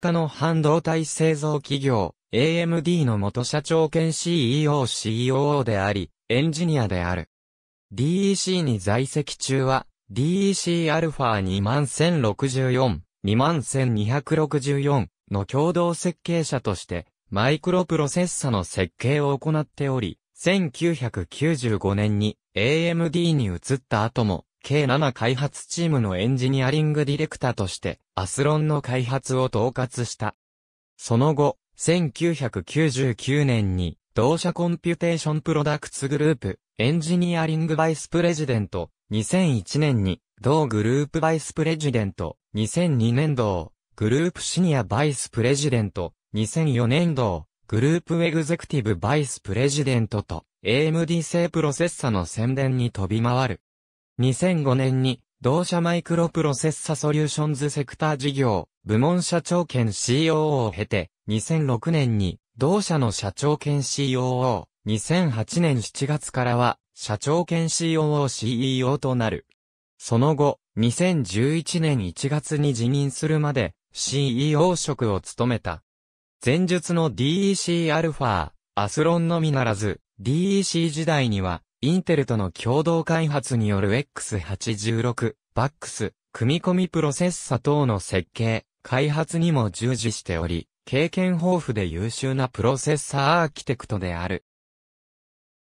家の半導体製造企業、AMD の元社長兼 CEO COO であり、エンジニアである。DEC に在籍中は、DEC α21064、21264の共同設計者として、マイクロプロセッサの設計を行っており、1995年に AMD に移った後も K7 開発チームのエンジニアリングディレクターとして、アスロンの開発を統括した。その後、1999年に、同社コンピュテーションプロダクツグループ、エンジニアリングバイスプレジデント、2001年に、同グループバイスプレジデント、2002年度、グループシニアバイスプレジデント、2004年度、グループエグゼクティブバイスプレジデントと、AMD 製プロセッサの宣伝に飛び回る。2005年に、同社マイクロプロセッサソリューションズセクター事業、部門社長兼 COO を経て、2006年に、同社の社長兼 COO、2008年7月からは、社長兼 COO CEO となる。その後、2011年1月に辞任するまで、CEO 職を務めた。前述の DEC α アスロンのみならず、DEC 時代には、インテルとの共同開発による X86、バックス、組み込みプロセッサ等の設計、開発にも従事しており、経験豊富で優秀なプロセッサーアーキテクトである。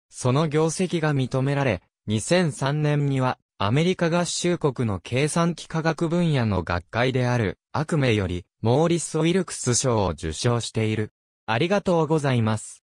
その業績が認められ、2003年にはアメリカ合衆国の計算機科学分野の学会であるアクメよりモーリス・ウィルクス賞を受賞している。ありがとうございます。